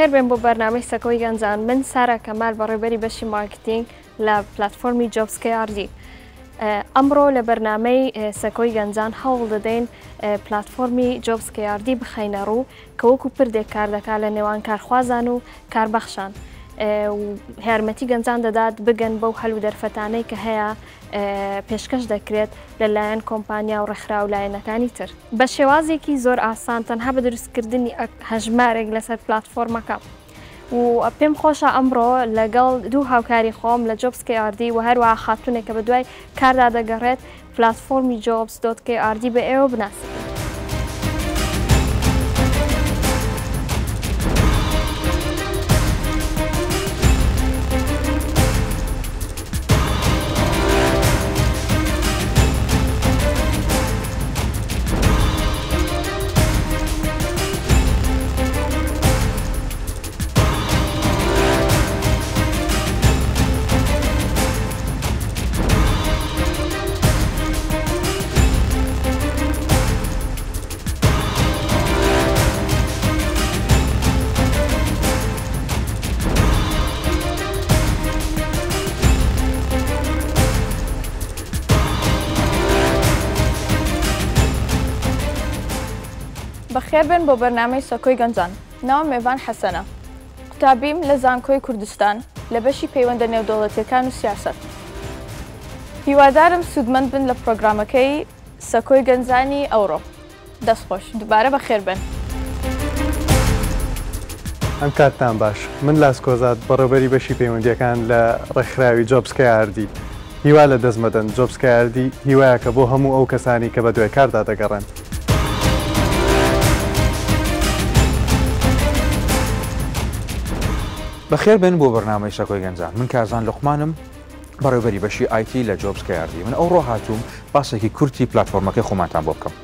بەخێر بێن بۆ بەرنامەی سەکەوەی گەنجان من سارە کەمال بەڕێبەری بەشی مارکتینگ لە پلتفۆمی جۆبسکە یاردی. ئەمڕۆ لە بەرنمەی سەکۆی گەنجان هەوڵ دەدەین پلتفۆمی جۆبسکە یاردی بخینە ڕوو کە وەکو پردێک کار دەکات لە نێوان کارخوازان و کاربەخشان. هەرمەتی گەنجان دەدات بگەن بەو هەلو دەرفەتانەی کە هەیە پێشکەش دەکرێت لەلایەن کۆمپانیا و ڕێکخرا و لایەنەکانی تر بە شێوازێکی زۆر ئاسان تەنها بە دروستکردنی هەژمارێک لەسەر پلتفۆرمەکە و پێم خۆشە ئەمڕۆ لەگەڵ دوو هاوکاری خۆم لە جۆبسکیRD و هەروە خاتونێکە بە دوای کاردا دەگەڕێت پلتفۆمی جۆبس.KRD بە ئێوە بناسیت. خێربن بۆ بەرنمەی سەکۆی گەنجان ناوە مێوان حەسەنە قوتابیم لە زانکۆی کوردستان لە بەشی پەیوەندە نێودۆڵەتەکان و سیاست هیوادارم سوودمەند بن لە پرۆگرامەکەی سەکۆی گەنجانی ئەوڕۆ دەستخۆش دوبارە بە خێربن ئەم کاتتان باش من لاسکۆزات بەڕێبەری بەشی پەیوەندیەکان لە ڕێکخراوی جۆبسکە ئاردی هیوا لە دەزمەدەن جۆبسکە ئاردی هیوایە کە بۆ هەموو ئەو کەسانی کە بە دوێ کاردا دەگەڕێن بەخێر بن بۆ بەرنامەی شەکۆی گەنجان من کازان لەخمانم بەڕێبەری بەشی آیتی لە جۆبسکە یاردی من ئەو ڕۆ هاتووم باسێکی کورتی پلتفۆرمەکەی خۆمانتان بۆ بکەم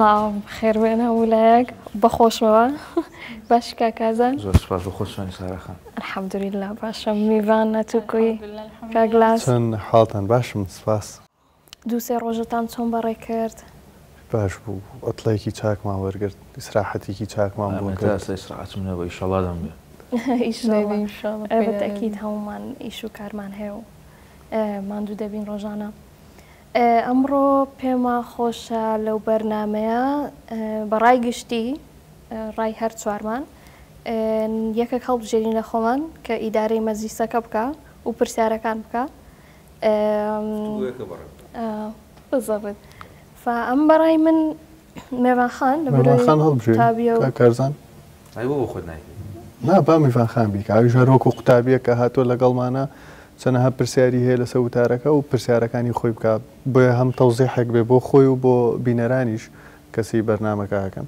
سلااو بخێر بێنە ویلایەک بەخۆشەوە باش كا زۆر سپاس بە خۆشوانی ساراخان الحەمدوریلا باشە میوان نەتوکوی باش چەند حاڵتان باشم سپاس دووسێ ڕۆژتان چۆن بەڕێ کرد باش بوو ئەتلایکی چاکمان وەرگرت ئیسراحەتێکی چاکمان بوو ئیسراحتم نەبە ئیشەڵادم بێ ئەکیید هەومان ئیش و کارمان هەیە و ماندوو دەبین روجانا ئەمڕۆ پێما خۆشە لەو بەرنمەیە بەڕای گشتی ڕای هەر چوارمان یەکەک هەڵبژێری لە خۆمان کە ئیدارەی مەزیسەکە بکە و پرسیارەکان بکە بزەبن ئەم بەڕای من مێوانخان کارزان خۆ نا با میوانخان بیکە ژەرۆک و قوتابیە کە هاتۆ لەگەڵمانە چەنەها پرسیاری هەیە لەسەر وتارەکە و پرسیارەکانی خۆی بکە بۆیە هەم تەوزی حەک بێ بۆ خۆی و بۆ بینەرانیش کەسی بەرنمەکەکەن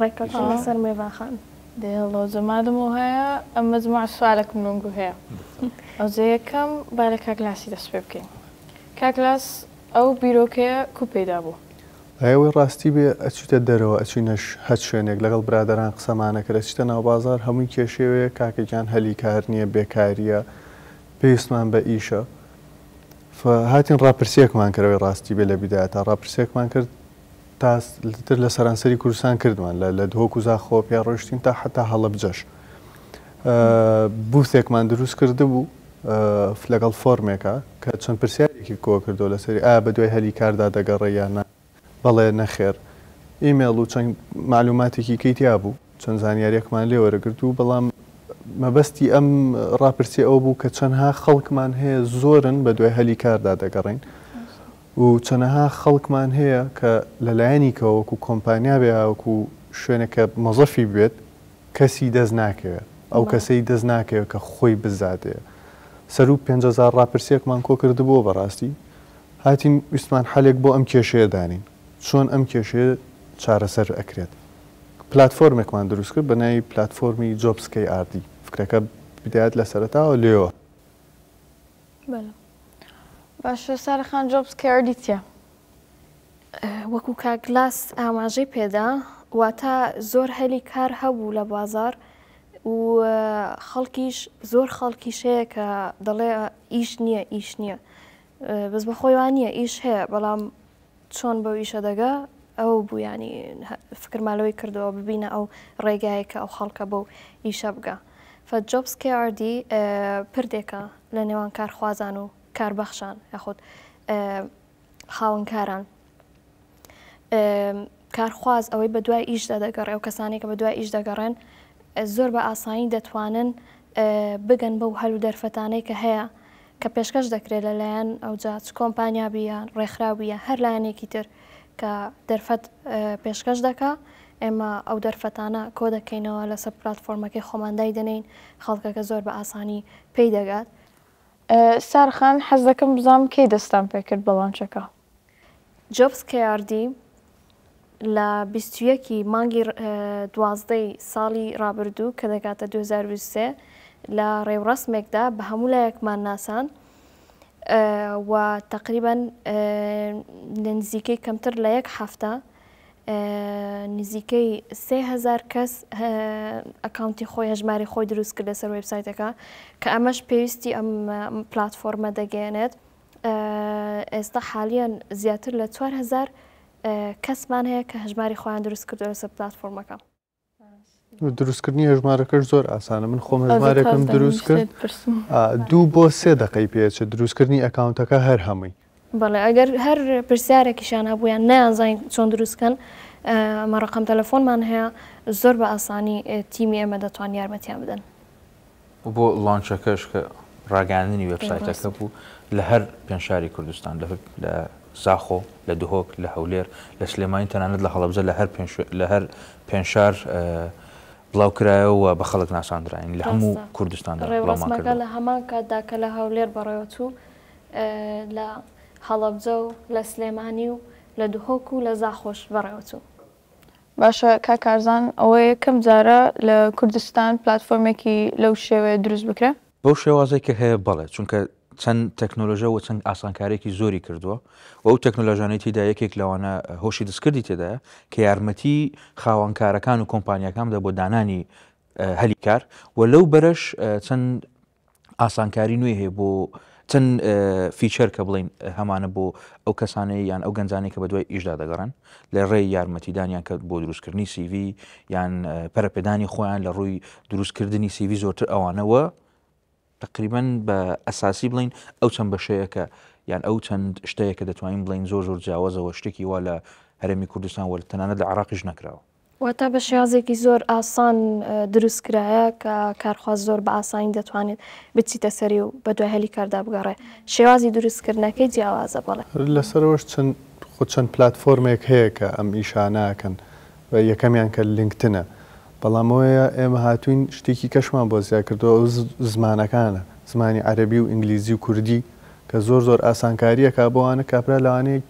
ڕێکەسەر مێواخان دڵۆ زەمادم و هەیە ئەمە زما سوالێکم نوونگو هەیە ئەوزەیەکەم بالە کاکلاسی دەست پێ بکەین کاکلاس ئەو بیرۆکەیە کوپێدا بوو ئەوەی ڕاستی بێ ئەچیتە دەرەوە ئەچینەش هەت شوێنێک لەگەڵ برادران قسەمانەکە ئەچتە ناو بازار هەمووی کێشێوەیە کاکەکیان هەلی کار نییە بێکاریە پێویستمان بە ئیشە هاتین ڕاپرسیەکمان کردەوەی ڕاستی بێ لە بیداەتە ڕاپرسیەکمان کرد تاتر لە سەرانسەری کوردستان کردمان لە لە دۆک و زاخۆ پیا ڕۆشتین تا حتا هەڵە بجەش بوثێکمان دروست کرده بوو لەگەڵ فۆرمێکە کە چەند پرسیارێکی کۆ کردو لەسەری ئا بە دوای هەلی کاردا دەگەڕێ یانە بەڵێ نەخێر ئیمێڵ و چەند معلوماتێکی کەیتیا بوو چەند زانیاریەکمان لێ وەرەگرت و بەڵام مەبەستی ئەم ڕاپرسی ئەو بوو کە چەندها خەڵکمان هەیە زۆرن بە دوای هەلی کاردا دەگەڕین و چەنەها خەڵکمان هەیە کە لەلایەنیکە وەکو کۆمپانیا بێوەکو شوێنەکە مەزەفی بێت کەسی دەست ناکەوێت ئەو کەسەی دەست ناکەوێت کە خۆی بزاتەیە سەر و 500 ڕاپرسێکمان کۆ کردبووە بەڕاستی هاتین ویسمان حالێک بۆ ئەم کێشەیە دانین چۆن ئەم کێشەیە چارەسەر ئەکرێت پلتفۆرمێکمان دروست کرد بە ناوی پلتفۆرمی جۆبسکەی ئاردی فکرەکە بدایات لە سەرتاوە لێەوە باشە سارەخان جۆبس کاردیتە وەکو کاگلاس ئاماژەی پێدا واتە زۆر هەلی کار هەبوو لە بازار و خەڵکیش زۆر خەڵکیشەیە کە دەڵێ ئیش نییە ئیش نییە بەس بە خۆیوان نییە ئیش هەیە بەڵام چۆن بە ویشە دەگە ئەو بوویانی فکرمالەوەی کردەوە ببینە ئەو ڕێگایەکە ئەو خەڵکە بەو ئیشە بگە. فجۆبس KRD پردێکە لە نێوان کارخوازان و کاربەخشان یاخود خاونکاران. کارخواز ئەوەی بە دوای ئیش دەدەگەڕێ و کەسانی کە بە دوای ئیش دەگەڕێن زۆر بە ئاسانی دەتوانن بگەن بەو هەلو دەرفەتانەی کە هەیە کە پێشکەش دەکرێت لەلایەن ئەو جاچ کۆمپانیابییان ڕێکخراویە هەر لایەنێکی تر کە دەرفەت پێشکەش دەکا ئێمە ئەو دەرفەتانە کۆ دەکەینەوە لەسەر پلتفۆرمەکەی خۆماندای دەنین خەڵکەکە زۆر بە ئاسانی پێی دەگات سارخان حەز دەکەم بزانام کەی دەستان پێکرد بەڵانچەکە جۆبس کردی لە بیستویەکی مانگی دوازدەی ساڵی رابرردوو کە دەگاتە 2023 لە ڕێوڕسمێکدا بە هەموو لایەکمان ناسان و تقریبان نزیکەی کەمتر لە یەک هەفتە نزیکەی سهزار کەس ئەکاونتی خۆی هەژماری خۆی دروست کرد لەسەر وبسایتەکە کە ئەمەش پێویستی ئەم پلتفۆرمە دەگەێنێت ئێستا حالیان زیاتر لە 4 هزار کەسمان هەیە کە هەژماری خۆیان دروست کردو لەسەر پلتفۆرمەکە. دروستکردنی هەژمارەکەش زۆر ئاسانە من خۆم هەژمارێکم دروست کرد دوو بۆ سێ دقی پێچ دروستکردنی ئەکاونتەکە هەر هەمووی بەڵێ ئەگەر هەر پرسیارێکیشان هەبوویان نیانزانین چۆن دروستکەن ئەمە ڕقم تەلەفۆنمان هەیە زۆر بە ئاسانی تیمی ئێمە دەتوان یارمەتیان بدەن بۆ لانچەکەش کە ڕاگەاندنی وبسایتەکە بوو لە هەر پێنجشاری کوردستان لە زاخۆ لە دهۆک لە هەولێر لە سلێمانی تەنانەت لە هەڵەبزە لە هەر لە هەر پێنجشار بڵاوکرایەوە بە خەڵک ناساندراین لە هەموو کوردستان ڕێوەمەکە لە هەمان کاتدا کە لە هەولێر بەڕێوەچوو لە هەڵەبجە و لە سلێمانی و لە دهۆک و لە زاخۆش بەڕێوەچوو. باشە کاکارزان ئەوەیە کەم جارە لە کوردستان پلتفۆرمێکی لەو شێوەیە دروست بکرە؟ بەو شێوازەی کە هەیە بەڵێ چونکە چەند تەکنۆلژە و چەند ئاسانکارێکی زۆری کردووە و ئەو تەکنۆلژانەی تێدا یەکێک لەوانە هۆشی دەستکردی تێدایە کە یارمەتی خاوەنکارەکان و کۆمپانیەکاندا بۆ دانانی هەلیکار و لەو بەرەش چەند ئاسانکاری نوێ هەیە بۆ چەند فیچەر کە بڵین هەمانە بۆ ئەو کەسانەی یان ئەو گەنجانەی کە بە دوای ئیشدا دەگەڕن لە ڕێی یارمەتیدانیان کە بۆ دروستکردنی سیV یان پەرەپێدانی خۆیان لە ڕووی دروستکردنی سیV زۆرتر ئەوانەوە تقریبان بە ئەساسی بڵین ئەو چەند بەشەیەەکە یان ئەو چەند شتەیەکە دەتوانین بڵین زۆر زۆر جیاوازەوە شتێکی وا لە هەرمی کوردستان وە تەنانەت لە عراقیش نەکراوە واتە بە شێازێکی زۆر ئاسان دروستکرایە کە کارخواز زۆر بە ئاسانی دەتوانێت بچیتە سەری و بە دوای هەلی کاردا بگەڕێ شێوازی دروستکردنەکەی جیاوازە بڵێ لەسەرەوەش چەند خۆ چەند پلتفۆرمێک هەیە کە ئەم ئیشانەکەن یەکەمیان کە لینکتنە بەڵامەوەیە ئێمە هاتوین شتێکی کەشمان بۆزیا کردەوە زمانەکانە زمانی عەربی و ئینگلیزی و کوردی کە زۆر زۆر ئاسانکاریە کا بۆوانە کاپرا لەوانەیە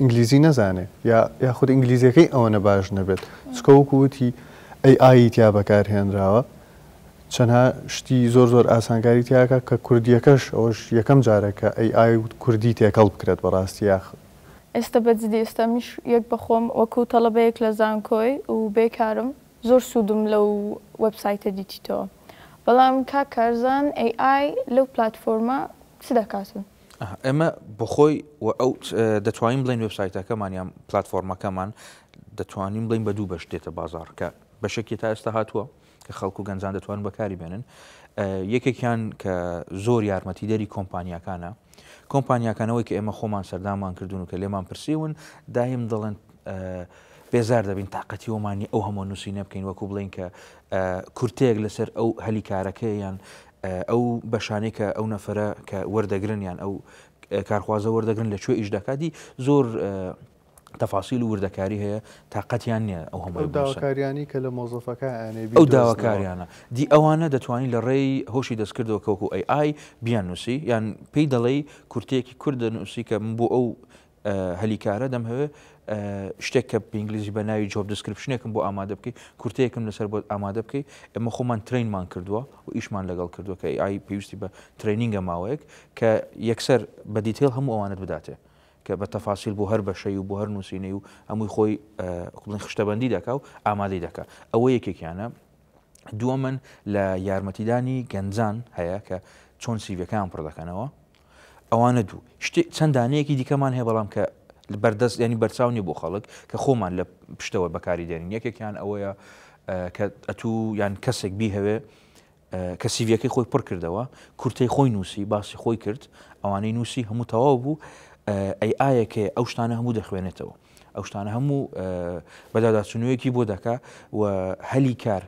ئینگلیزی نەزانێت یا یاخود ئینگلیزیەکەی ئەوەنە باش نەبێت چکەوکوتی ئەی ئاییتیا بەکارهێنراوە چەندها شتی زۆر زۆر ئاسانکاری تیاکە کە کوردیەکەش ئەوش یەکەم جارەکە ئەی ئای کوردی تێکەڵ بکرێت بەڕاستی یاخ ئێستا بەجددی ئێستامیش یەک بەخۆم وەکو تەڵەبەیەک لە زانکۆی و بێکارم زۆر سوودم لەو وبسایتە دیتیتەوە بەڵام کا کارزان AI لەو پلتفۆرمە چ دەکاتن ئێمە بخۆی ئەو دەتوانین بڵین وبسایتەکەمانیان پلتفۆرمەکەمان دەتوانین بڵین بە دوو بەش دێتە بازار کە بەشێکی تا ئێستا هاتووە کە خەڵکو گەنجان دەتوان بەکاری بێنن یەکێکیان کە زۆر یارمەتی دەری کۆمپانیەکانە کۆمپانیەکانەوەی کە ئێمە خۆمان سەردامان کردوون و کە لێمان پرسیون دایم دەڵێن بێزار دەبین تااقەتی ومانی ئەو هەموو نووسینە بکەین وەکو بڵین کە کورتەیەک لەسەر ئەو هەلیکارەکەیان ئەو بەشانەی کە ئەو نەفرە کە وەردەگرنیان ئەو کارخوازە وەردەگرن لە کوێ ئیشداکاتی زۆر تەفاسیل و وردەکاری هەیە تااقەتیان نییە ئەو هەموو داواکاریانی کە لە مۆزۆفەکە ئەو داواکاریانە دی ئەوانە دەتوانین لە ڕێی هۆشی دەستکردەوە کەوکو ئەی ئای بیان نووسی یان پێی دەڵێ کورتەیەکی کوردە نووسی کە بۆ ئەو هەلیکارە دەمهوێ شتێک کە ئینگلیزی بە ناوی جۆب دەسکرپشنێکم بۆ ئامادە بکەیت کورتەیەکم لەسەر بۆ ئامادە بکەیت ئەمە خۆمان ترینمان کردووە و ئیشمان لەگەڵ کردووە کە ئای پێویستی بە ترینینگە ماوەیەک کە یەکسەر بە دیتێل هەموو ئەوانت بداتێ کە بە تەفاسیل بۆ هەر بەشەی و بۆ هەر نووسینەی و هەمووی خۆی قڵن خشتەبندی دەکا و ئامادەی دەکا ئەوە یەکێکیانە دووە من لە یارمەتیدانی گەنجان هەیە کە چۆن سیڤەکان پڕ دەکەنەوە ئەوانە دوو چەندانەیەکی دیکەمان هەیە بەڵام کە بەردەست ینی بەرچاونی بۆ خەڵک کە خۆمان لە پشتەوە بەکاری دێنین یەکێکیان ئەوەیە کە ئەتوو یان کەسێک بیهەوێ کە سیڤەکەی خۆی پڕ کردەوە کورتەی خۆی نووسی باسی خۆی کرد ئەوانەی نووسی هەموو تەواو بوو ئەی ئایەکێ ئەو شتانە هەموو دەخوێنێتەوە ئەو شتانە هەموو بەداداچنوەیەکی بۆ دەکا و هەلی کار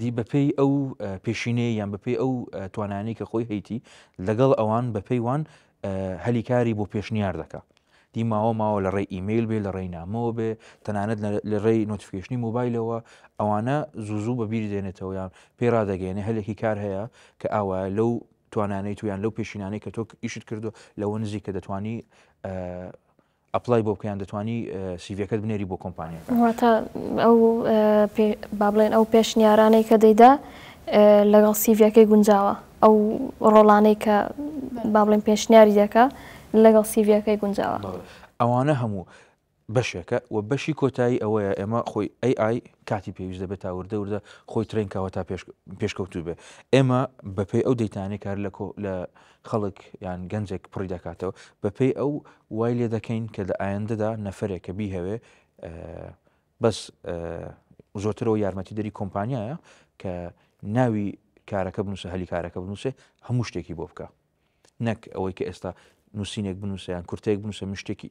دی بەپی ئەو پێشینەی یان بەپی ئەو توانانی کە خۆی هەیتی لەگەڵ ئەوان بەپەیوان هەلیکاری بۆ پێشنیار دەکات دیماوە ماوە لە ڕێ ئیممیل بێ لە ڕێنامەوە بێ تەنانەت لە ڕێی نۆتیفیشنی موبایلەوە ئەوانە زوزوو بە بیر دێنێتەوە یان پێڕادەگەێنێ هەلێکی کار هەیە کە ئاوایە لەو توانانەی تویان لەو پێشینانەی کە تۆ ئیشت کردو لەوە نزی کە دەتوانی ئەپلای بۆ بکەیان دەتوانی سیڤەکەت بنێری بۆ کۆمپانیەکە ئەو با بڵێن ئەو پێشنیارانەی کە دەیدا لەگەڵ سیڤەکەی گونجاوە ئەو ڕۆڵانەی کە با بڵێن پێشنیاری دەکە لەگەڵ سیڤەکەی گونجاوە ئەوانە هەموو بەشێکە و بەشی کۆتایی ئەوەیە ئێمە خۆی ئەی ئای کاتی پێویست دەبێت تاوردە وردە خۆی ترینکەوە تا پێشکەوتو بێ ئێمە بەپی ئەو دەیتانی کار لە لە خەڵک یان گەنجێک پڕی دەکاتەوە بەپی ئەو وای لێ دەکەین کە لە ئایندەدا نەفرێک کە بیهەوێ بەس زۆترەوە یارمەتی دەری کۆمپانیایە کە ناوی کارەکە بنووسە هەلی کارەکە بنووسێ هەموو شتێکی بۆ بکە نەک ئەوەی کە ئێستا نووسینێک بنووسیان کورتێک بنووسە مشتێکی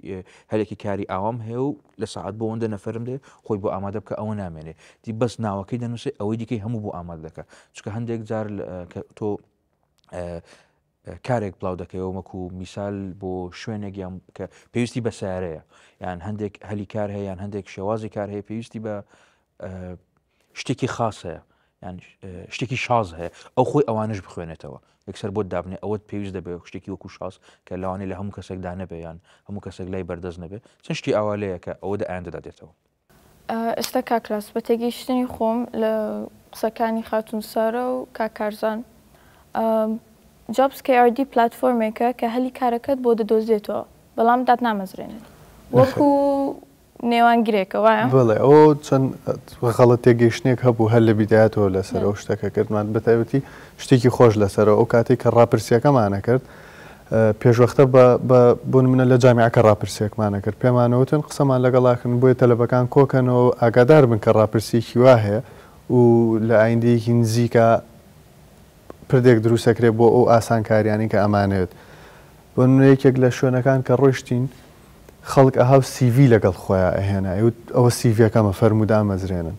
هەلێکی کاری ئاوام هەیە و لە سعات بۆ ئەوەندە نەفرم دێ خۆی بۆ ئامادە بکە ئەوە نامێنێ دی بەس ناوەکەی دەنووسێ ئەوەی دیکەی هەموو بۆ ئامادە دەکە چکە هەندێک جار تۆ کارێک بڵاو دەکەیەوەمەکو و میسال بۆ شوێنێکیان کە پێویستی بە سیارەیە یان هەندێک هەلی کار هەیە یان هەندێک شێوازی کار هەیە پێویستی بە شتێکی خاصەیە یان شتێکی شاز هەیە ئەو خۆی ئەوانش بخوێنێتەوە یەکسەر بۆ دابنێ ئەوت پێویست دەبێت شتێکی وەکو شاز کە لاوانێ لە هەموو کەسێک دانەبێ یان هەموو کەسێک لای بەردەست نەبێ چەند شتی ئاوالەیە کە ئەوە دە ئایندەدا دێتەوە ئێستا کاکلاس بە تێگەیشتنی خۆم لە قسەکانی خاتون سارە و کاکارزان جابس KRD پلتفۆرمێکە کە هەلی کارەکەت بۆ دەدۆزێتەوە بەڵام دات نامەزرێنێت وەکو نێوان گرێکە وایە بڵێ ئەو چەند خەڵە تێگەیشتێک هەبوو هەر لە بیدایەتەوە لەسەر ئەو شتەکە کردمان بەتایبەتی شتێکی خۆش لەسەرەوە ئەو کاتێک کە ڕاپرسیەکەمانە کرد پێشوەختە بۆن منە لە جامیعکە ڕاپرسێکمانە کرد پێمانەوتن قسەمان لەگەڵاکن بۆیە تەلەبەکان کۆکەنەوە ئاگادار بن کە ڕاپرسێکی وا هەیە و لە ئایندەیەکی نزیکە پردێک دروستەکرێت بۆ ئەو ئاسانکاریانی کە ئەمانێت بۆ نوێیەکێک لە شوێنەکان کە ڕۆشتین خەڵک ئەها سیV لەگەڵ خۆیان ئەهێنا ئەوە سیVەکەمە فەرمودا مەزرێنن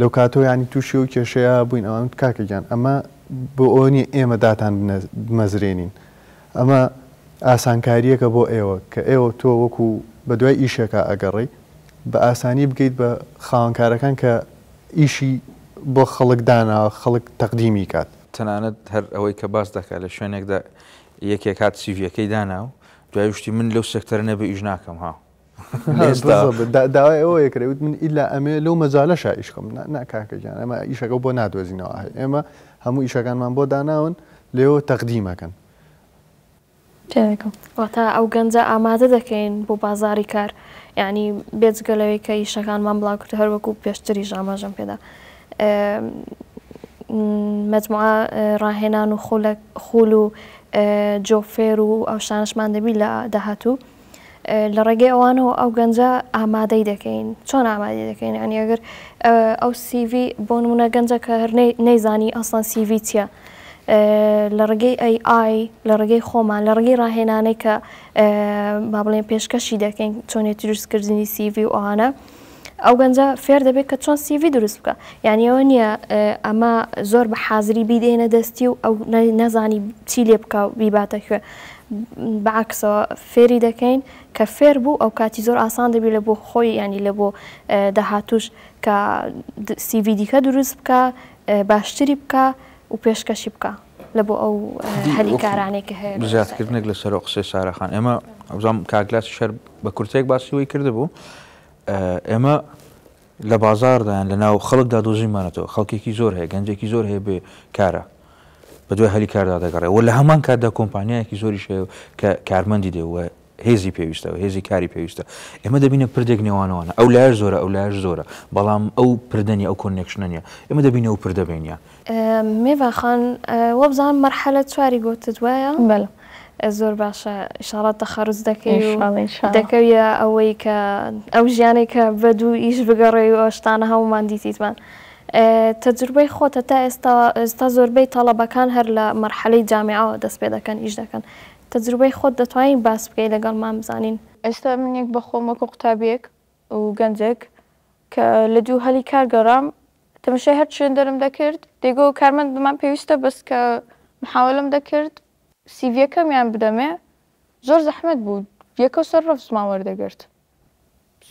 لەو کاتۆیانی تووشی و کێشەیە بووین ئەوان کاکەگیان ئەمە بۆ ئەوەنی ئێمە داتان مەزرێنین ئەمە ئاسانکاریەکە بۆ ئێوە کە ئێوە تۆ وەکو بە دوای ئیشەکە ئەگەڕی بە ئاسانی بگەیت بە خاوەنکارەکان کە ئیشی بۆ خەڵک دانا خەڵک تەقدیمی کات تەنانەت هەر ئەوەی کە باس دەکات لە شوێنێکدا یەکێک هاات سیڤەکەی داناوە دوایشتی من لەو سەکتەر نەبێ ئیش ناکەم ها داوای ئەوە یەکرەوت من ئیلا ئەمێ لەو مەزالەش ئیشکم ناکاکەجان ئەمە ئیشەکە بۆ نادۆزینەوە ئێمە هەموو ئیشەکانمان بۆ داناون لێەوە تەقدیمەکەن تا ئەو گەنجە ئامادە دەکەین بۆ بازاری کار ینی بێجگە لەوەی کە ئیشەکانمان بڵاوکرد هەروەکو پێشتری ژاماژم پێدا مجموعە ڕاهێنان و خول و جۆفێر و ئەو شانشمان دەبی لە داهاتوو لە ڕێگەی ئەوانەوە ئەو گەنجە ئامادەی دەکەین چۆن ئامادە دەکەین ئەنی ئەگەر ئەو CV بۆ نمونە گەنجە کە هەر نەیزانی ئەسان CV چیە لە ڕێگەی AI لە ڕێگەی خۆمان لە ڕێگەی ڕاهێنانەی کە با بڵێن پێشکەشی دەکەین چۆنێت دروستکردنی CV و ئەوانە. ئەو گەنجە فێر دەبێت کە چۆن سیV دروست بکە یانیەوە نییە ئەمە زۆر بە حازری بیدێنە دەستی و ئەو نەزانی چی لێ بکە و بیباتە کوێ بەعکسەوە فێری دەکەین کە فێر بوو ئەو کاتی زۆر ئاسان دەبی لە بۆ خۆی ینی لە بۆ داهاتوش کە سیV دیکە دروست بکە باشتری بکە و پێشکەشی بکە لە بۆ ئەو هەلیکارانێکی هەیە زیاتکردنێک لە سەر قسەی ساراخان ئێمە ئەوزام کاگلاس شەر بە کورتێک باسیەوەی کردبوو. ئێمە لە بازاردایان لە ناو خەڵکدا دۆزیمانەتەوە خەڵکێکی زۆر هەیە گەنجێکی زۆر هەیە بێ کارە بە دوای هەلی کاردا دەگەڕێەوە لە هەمان کاردا کۆمپانیایەکی زۆری شێ کە کارمەندی دێوە هێزی پێویستە و هێزی کاری پێویستە ئێمە دەبینە پردێک نێوانەوەە ئەو لایش زۆرە ئەو لایش زۆرە بەڵام ئەو پردنی ئەو کۆنێکشنەنیە ئێمە دەبینە و پردەبێنە مێواخان وەبزان مەرحەلە چواری گۆتت وایە بەە زۆر باشە ئشارەت تەخەرز دەکەی دەکەویە ئەوەی کە ئەو ژیانێک کە بە دوو ئیش بگەڕێ و ئەشتانە هەمومان دیتیتمان. تەجربەی خۆتە تا ئێستا ئێستا زۆربەی تاڵەبەکان هەر لە مەرحەلەی جامعەوە دەست پێ دەکەن ئیش دەکەن. تەجربەی خۆت دەتوانین باس بکەی لەگەڵمان بزانین. ئێستا منێک بە خۆمەکو قوتابێک و گەنجێک کە لە دوو هەلی کارگەڕام تەمەشە هەر شوێن دەرم دەکرد دەیگۆ کارمەند بمان پێویستە بەس کە محاولم دەکرد سیڤەکەمیان بدەمێ زۆر زەحمت بوو یەکە سەر ڕفزمان وەردەگرت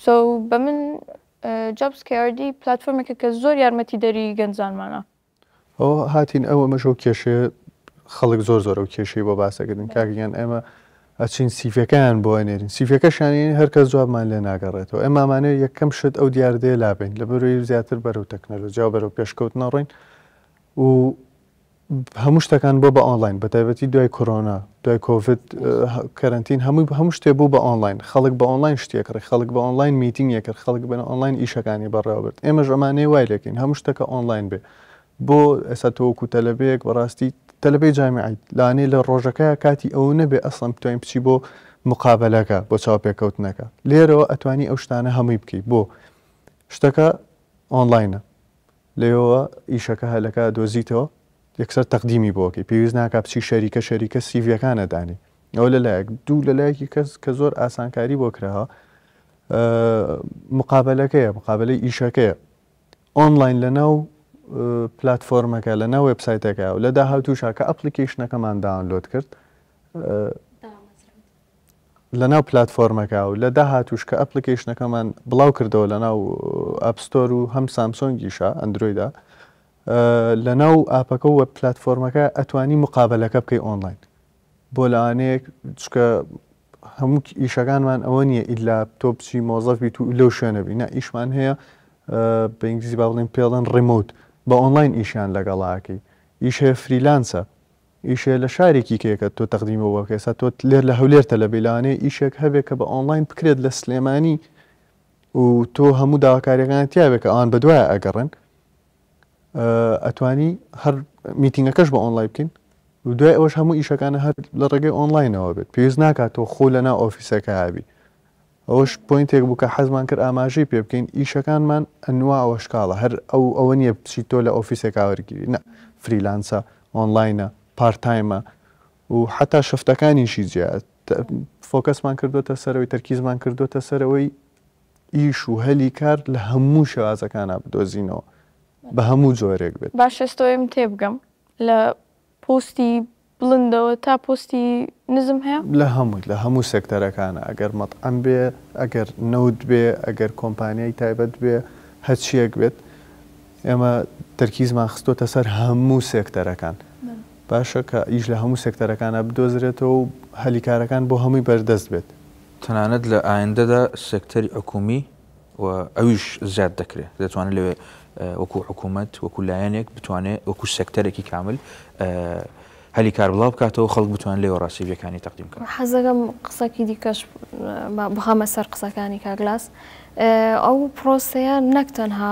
سو بە من جابسکردی پلتفۆرمێکە کە زۆر یارمەتی دەری گەنجانمانە ئەو هاتین ئەوە مەژۆ کێشێ خەڵک زۆر زۆر و کێشەی بۆ باسەکردن کاگەیان ئێمە ئەچین سیفەکان بۆ ئەنێرین سیفەکەشانین هەرکە زوابمان لێ ناگەڕێتەوە ئەمامانێ یەکەم شت ئەو دیاردێ لابین لە بەروی زیاتر بەرەو تەکنەلۆجییا بەرەو پێشکەوت نەڕین و هەموو شتەکان بۆ بە ئۆنلاین بە تایبەتی دوای کۆرۆنا دوای کۆڤید کەرنتین هەمووی هەموو شتێ بوو بە ئۆنلاین خەڵک بە ئۆنلاین شتێکڕی خەڵک بە ئۆنلاین میتینگ یەکرد خەڵک بن ئۆنلاین ئیشەکانی بەڕێوەبرد ئێمەش ئەمانەی وای لەکەین هەموو شتەکە ئۆنلاین بێ بۆ ئێستا تۆکو تەلەبەیەک بەڕاستی تەلبەی جامیعیت لانێ لە ڕۆژەکە کاتی ئەو نەبێ ئەسم توین بچی بۆ مقابلەکە بۆ چاوپێککەوتنەکە لێرەوە ئەتوانی ئەو شتانە هەمووی بکەیت بۆ شتەکە ئۆنلاینە لێەوە ئیشەکە هەلەکە دۆزیتەوە یەکسەر تەقدیمی بۆکەی پێویست ناکە بچی شەریکە شەریکە سیڤەکانەدانی ئەو لەلایەک دوو لەلایەکی کەس کە زۆر ئاسانکاری بۆ کراوە مقابلەکەیە مقابلەی ئیشەکەیە ئۆنلاین لە ناو پلتفۆرمەکە لە ناو وبسایتەکە و لە داهاتوو شاکە ئەپلیکیشنەکەمان داونلۆد کرد لە ناو پلتفۆرمەکە و لە داهاتوش کە ئەپلیکیشنەکەمان بڵاو کردەوە لە ناو ئەپستۆر و هەم سامسۆنگیشە ئەندرویدا لە ناو ئاپەکە و وە پلتفۆرمەکە ئەتوانی مقابلەکە بکەی ئۆنلاین بۆ لەوانەیە چکە هەموو ئیشەکانمان ئەوە نییە ئیلا تۆ بچی مۆزەف بیت و لەو شوێنەبی نا ئیشمان هەیە بە ئینگلیزی باڵین پێڵەن ڕمووت بە ئۆنلاین ئیشیان لەگەڵاکەی ئیش هەیە فریلانسە ئیشێ لە شارێکی کێکە تۆ تەقدیمەوە کەسا تۆ لێر لە هەولێرتە لە بێلانێ ئیشێک هەبێک کە بە ئۆنلاین بکرێت لە سلێمانی و تۆ هەموو داواکاریەکان تیاوێک کە ئەوان بەدوایە ئەگەڕن ئەتوانی هەر میتینگەکەش بە ئۆنلای بکەین و دوای ئەوەش هەموو ئیشەکانە هەر لە ڕێگەی ئۆنلاینەوە بێت پێویست ناکات تۆ خۆ لەنا ئۆفیسەکە هابی ئەوەش پوینتێک بووکە حەزمان کرد ئاماژەی پێ بکەین ئیشەکانمان ئەنوا ئەوەشکاڵە هەر ئەو ئەوە نییە بچی تۆ لە ئۆفیسێکاوەرگیری نە فریلانسە ئۆنلاینە پارتایمە و حتا شفتەکانیشی جیات فۆکەسمان کردوتە سەرەوەی تەرکیزمان کردوتە سەرەوەی ئیش و هەلی کار لە هەموو شێوازەکانە بدۆزینەوە بە هەموو جۆرێک بێت باشێستۆیم تێ بگەم لە پۆستی بڵندەوە تا پۆستی نزم هەیە لە هەمووی لە هەموو سێکتەرەکانە ئەگەر مەتعم بێ ئەگەر نەوت بێ ئەگەر کۆمپانیای تایبەت بێ هەچیەک بێت ئێمە تەرکیزمان خستۆتە سەر هەموو سێکتەرەکان باشە کە ئیش لە هەموو سێکتەرەکانە بدۆزرێتەوە و هەلیکارەکان بۆ هەمووی بەردەست بێت تەنانەت لە ئاەندەدا سێکتەری ئەکومی و ئەویش زیاد دەکرێت دەتوانێت لەوێ وەکو حکوومەت وەکو لایەنێک بتوانێت وەکو سەکتەرێکی کامل هەلی کار بڵاو بکاتەوە خەڵک بتوان لێ ڕاستیبیەکانی تەقدیم کردن حەزەکەم قسەکی دیکەش بخامە سەر قسەکانی کاگلاس ئەو پرۆسەیە نەکتەنها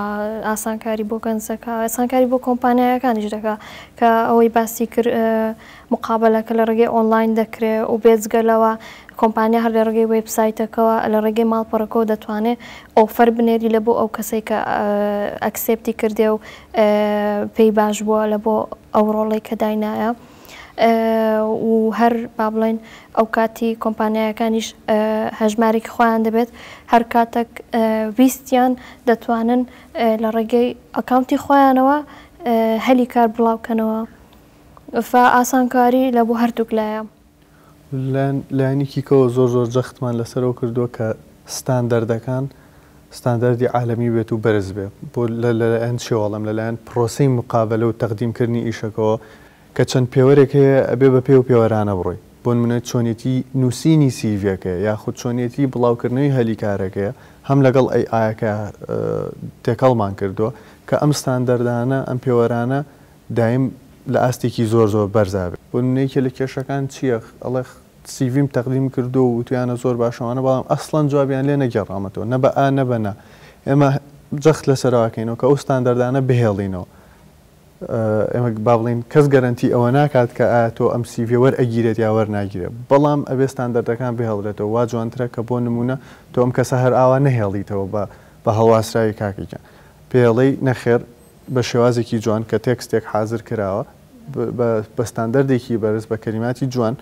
ئاسانکاری بۆ گەنجەکە ئاسانکاری بۆ کۆمپانیایەکانیش دەکە کە ئەوەی باسی کرد مقابلەکە لە ڕێگەی ئۆنلاین دەکرێت و بێزگەلەوە کۆمپانیا هەر لە ڕێگەی وبسایتەکەەوە لە ڕێگەی ماڵپەڕەکە و دەتوانێت ئۆفەر بنێری لە بۆ ئەو کەسی کە ئەکسپتی کردێ و پێی باش بووە لە بۆ ئەو ڕۆڵی کە داینایە. و هەر با بڵێن ئەو کاتی کۆمپانیایەکانیش هەژمارێکی خۆیان دەبێت هەر کاتێک ویستیان دەتوانن لە ڕێگەی ئەکاونتی خۆیانەوە هەلی کار بڵاوکەنەوە فا ئاسانکاری لە بۆ هەردووک لایە لاینیکیکەوە زۆر زۆر جەختمان لەسەرەوە کردووە کە ستاندەردەکان ستاندەردی عالمی بێت و بەرز بێ بۆ لەلایەن شێوەڵم لەلایەن پرۆسی مقابلە و تەقدیمکردنی ئیشەکەەوە کە چەند پێوەرێک هەیە ئەبێ بە پێ و پێوەرانە بڕۆی بۆن منە چۆنێتی نووسینی سیڤەکە یاخود چۆنێتی بڵاوکردنەوەی هەلیکارەکەیە هەم لەگەڵ ئەی ئاەکە تێکەڵمان کردووە کە ئەم ستاندەردانە ئەم پێوەرانە دایم لە ئاستێکی زۆر زۆر بەرزابێت بۆ نەیکە لە کێشەکان چیە ئەڵێ سیڤیم تەقدیم کردو و تویانە زۆر باشەوانە بەڵام ئەسڵەن جوابیان لێ نەگەڕامەتەوە نە بە ئا نەبەنا ئێمە جەخت لەسەرواکەینەوە کە ئەو ستاندەردانە بهێڵینەوە ئێمە با بڵین کەس گەرنی ئەوە ناکات کە ئایا تۆ ئەم سیڤێوەەر ئەگیرێت یاوەەر ناگیرێت بەڵام ئەبێستان دەردەکان بهێڵرێتەوە وا جوانترە کە بۆ نمونە تۆ ئەم کەسە هەر ئاوا نەهێڵیتەوە بە بە هەڵواسراوی کاکیکە پێڵەی نەخێر بە شێوازێکی جوان کە تێکستێک حاضر کراوە بە ستاندەردێکی بەرز بە کەریماتی جوان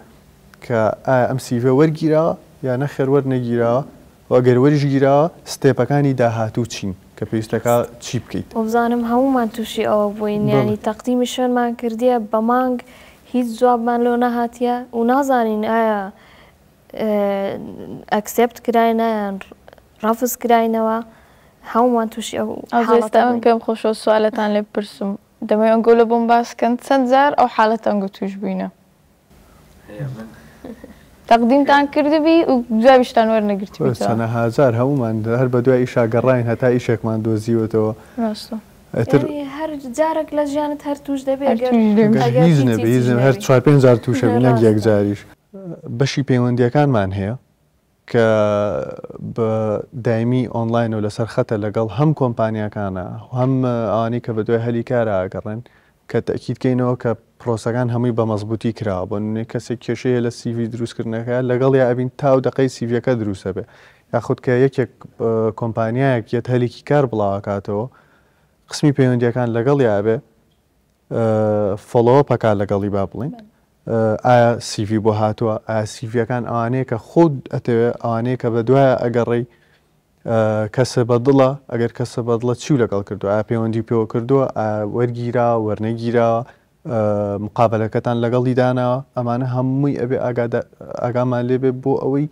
کە ئەم سیڤێ وەرگیراوە یا نەخێر وەر نەگیراوە وەگەروەریش گیراوە ستێپەکانی داهاتوو چین کە پێویستەکە چی بکەیت ئەوزانم هەمومان تووشی ئەوە بووین ینی تەقدیمی شوێنمان کردیە بە مانگ هیچ جوابمان لۆ نەهاتیە و نازانین ئایا ئەکسپت کراینایان ڕافز کراینەوە هەمومان تووشی ئەو ئەستا ئەم پێم خۆشە سوالەتان لێ پرسم دەمەوێن گۆلە بۆم باسکەن چەند جار ئەو حالەت ئەنگ توش بووینە. تەقدیمتان کردبی و دوایشتان وەرنەگرتوی سەنە هزار هەمومان هەر بە دوای ئیشاگەڕین هەتا ئیشێکمان دۆزیوەتەوە هەر جارێک لە ژیانت هەر توش دەبێت هەر 4 تووشە نەک یەکجاریش بەشی پەیوەندیەکانمان هەیە کە بە دایمی ئۆنلاین و لەسەر خەتە لەگەڵ هەم کۆمپانیەکانە هەم ئەوانی کە بە دوای هەلی کارە ئاگەڕێن کە تەکیدکەینەوە کە پرۆسەکان هەمووی بە مەزبوطی کراوە بۆ نێ کەسێک کێشەیە لە سیوی دروستکردنەکە لەگەڵ یا ئەبین تاو دقەی سیویەکە دروستە بێ یاخود کە یەکێک کۆمپانیایەک یەت هەلێکی کار بڵاوکاتەوە قسمی پەیوەندیەکان لەگەڵ یابێ فۆلۆ پەکا لەگەڵی با بڵین ئایا سیوی بۆ هاتووە ئاسیویەکان ئەوانەیە کە خود ئەتەوێ ئەوانەیە کە بە دوایە ئەگەڕی کەسە بەدڵە ئەگەر کەسە بەدڵە چی لەگەڵ کردو ئا پەیوەندی پێوە کردووە وەرگیرا وەرنەگیراوە مقابلەکەتان لەگەڵی داناوە ئەمانە هەمووی ئەبێ ئاگامان لێبێ بۆ ئەوەی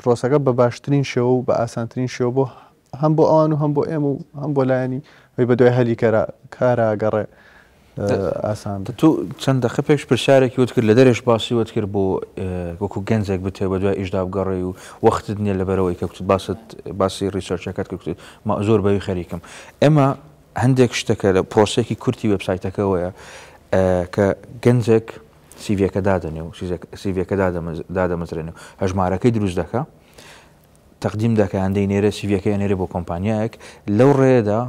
پرۆسەکە بە باشترین شێوە و بە ئاسانترین شێوە بۆ هەم بۆ ئەوان و هەم بۆ ئێمە و هەم بۆ لایەنی هەی بە دوای هەلی کاراگەڕێ ئاسان تو چەند دەخە پێش پرسیارێکی وت کرد لە دەرێش باسی وت کرد بۆ وەکو گەنجێک بتێ بە دوای ئیشدا بگەڕێ و وەختت نییە لەبەرەوەی کە کووت باست باسی ریسەرچەکەت کە زۆر بەوی خەریکم ئێمە هەندێک شتەکە لە پرۆسێکی کورتی وبسایتەکەەوەە کە گەنجێک سیڤەکە دادنێ و سیڤەکە دادەمەزرێنێ هەژمارەکەی دروست دەکە تەقدیم دەکەیاندەی نێرە سیڤەکە نێرە بۆ کۆمپانیایەک لەو ڕێدا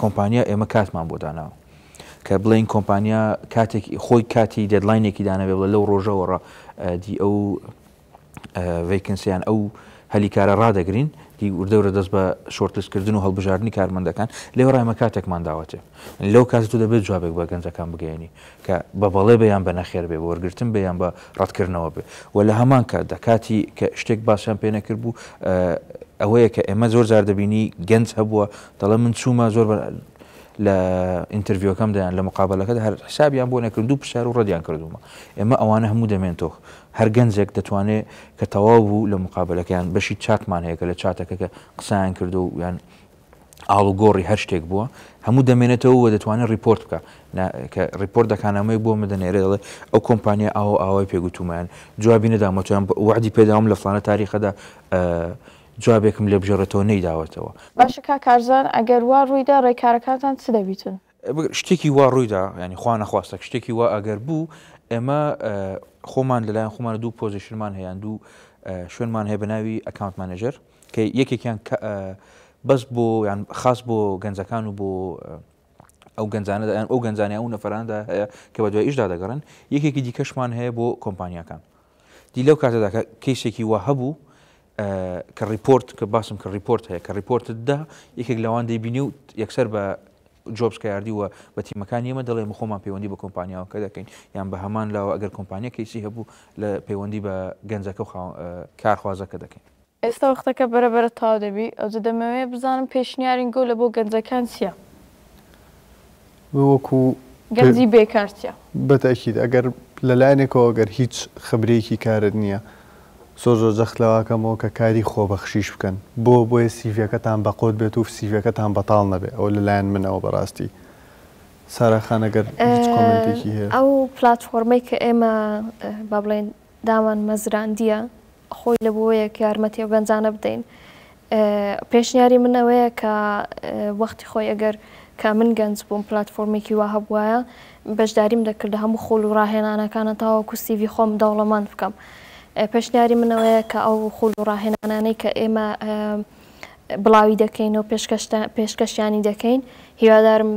کۆمپانیا ئێمە کاتمان بۆ داناوە کە بڵین کۆمپانیا کاتێک خۆی کاتی دەدلاینێکی دانەبێ لەو ڕۆژەوەڕە دی ئەو ڤیکنسیان ئەو هەلیکارە ڕدەگرین دی وردەورە دەست بە شۆرتستکردن و هەڵبژاردننی کارمەندەکان لێو ڕایمە کاتێکمان داواتێ لەو کاس تو دەبێت جوابێک بە گەنجەکان بگەێنی کە بە بەڵێ بەیان بە نەخێر بێ وەرگتن بەیان بە ڕەتکردنەوە بێ و لە هەمان کە دەکاتی کە شتێک باسییان پێ نەکرد بوو ئەوەیە کە ئێمە زۆر زار دەبینی گەنج هەبووە دەڵە من چوومە زۆر لە ئینتەویەکەمدایان لە مقابلەکەدا هەر حسابیان بۆ نەکرد و پشار و ڕدیان کردومە ئێمە ئەوانە هەموو دەمێنتۆخ هەر گەنجێک دەتوانێت کە تەواو بوو لە مقابلەکەیان بەشی چاتمان هەیەکە لە چاتەکە کە قسایان کردو و یان ئاڵوگۆڕی هەر شتێک بووە هەموو دەمێنێتەوە و دەتوانێت ریپۆرت بکە کە ریپۆرت دەکانەمەی بۆ مەدەنێرە دەڵێ ئەو کۆمپانیا ئاو ئاوای پێگوتومایان جوابی نەدامەتوان وعدی پێداوم لە فلانە تاریخەدا جوابێکم لێ بژێڕێتەوە نەیداوەتەوە باشە کا کارزان ئەگەر وا ڕوویدا ڕێکارەکانتان چ دەبیتن شتێکی وا ڕوویدا ینی خوا نەخواستە شتێکی وا ئەگەر بوو ئێمە خۆمان لەلایەن خۆمانە دوو پۆزیشنمان هەیە دوو شوێنمان هەیە بەناوی ئەکانت مانەژەر کە یەکێکیان بەس بۆ یان خاص بۆ گەنجەکان و بە ئەو گەنجانە ئەو گەنجانە ئەو نەفەراندا هەیە کە بە دوای ئیشدا دەگەڕن یەکێکی دیکەشمان هەیە بۆ کۆمپانیەکان دی لەو کاتەدا کەیسێکی وا هەبوو کە ریپۆرت کە باسم کە ریپۆرت هەیە کە ریپۆرتدا یەکێک لەوان دەیبینی و یەکسەر بە جۆبس کە یاردیوە بە تیمەکان ئمە دەڵێ مخۆمان پەیوەندی بە کۆمپانیاەکە دەکەین یان بە هەمان لاوە ئەگەر کۆمپانیا کەیسی هەبوو لە پەیوەندی بە گەنجەکە و کارخوازەکە دەکەین. ئێستا وەختەکە بەرەبەر تاو دەبی ئەو دەمەوێت بزانم پێشنیارین گۆ لە بۆ گەنجەکان چییە؟ وەکو گەنجی بێکارچە بەتەکیید ئەگەر لەلایەنێکەوە ئەگەر هیچ خبرێکی کارت نییە. زۆر جەخلەواکەمەوە کە کاری خۆبەخشیش بکەن بۆ بۆیە سیڤەکەتان بە قۆت بێت و سیڤەکەتان بەتاڵ نەبێ ئەو لەلایەن منەوە بەڕاستی ساراخانەگەر ئەو پلتفۆرمەی کە ئێمە با بڵێن داوان مەزراندیە خۆی لە بۆیە کە یارمەتی بەنجانە بدەین پێشنیاری منەوەیە کە وەختی خۆی ئەگەر کە من گەنج بووم پلتفۆرمێکی وا هەبواە بەشداریم دەکرد لە هەموو خۆل و ڕاهێنانەکانە تاوە کوسیوی خۆم دەوڵەمان بکەم. پێشنیاری منەوەیە کە ئەو خوڵ و ڕاهێنانەی کە ئێمە بڵاوی دەکەین و پێشکەشیانی دەکەین هیوادارم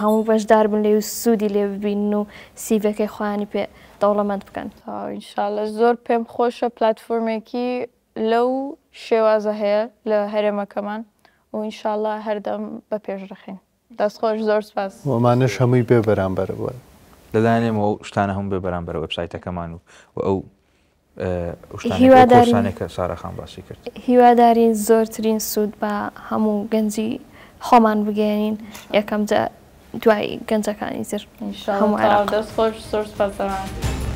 هەموو بەشدار بن لێ و سوودی لێ ببین و سیڤەکەی خۆیانی پێ دەوڵەمەند بکەن ئینشاالە زۆر پێم خۆشە پلتفۆرمێکی لەو شێوازە هەیە لە هەرێمەکەمان و ئینشاالله هەردەم بە پێش رەخین دەستخۆش زۆر سپاس ومانش هەمووی بێ بەرامبەرەوە لەلایەنێ ئەو شتانە هەم بێ بەرامبەرەوە وبسایتەکەمان و ئەو هیوادارانێکە ساراخان باسی کرد هیوادارین زۆرترین سوود بە هەموو گەنجی خۆمان بگەێنین یەکەم دوای گەنجەکانی تر هەموو دەست خۆش سۆرس پەزەران.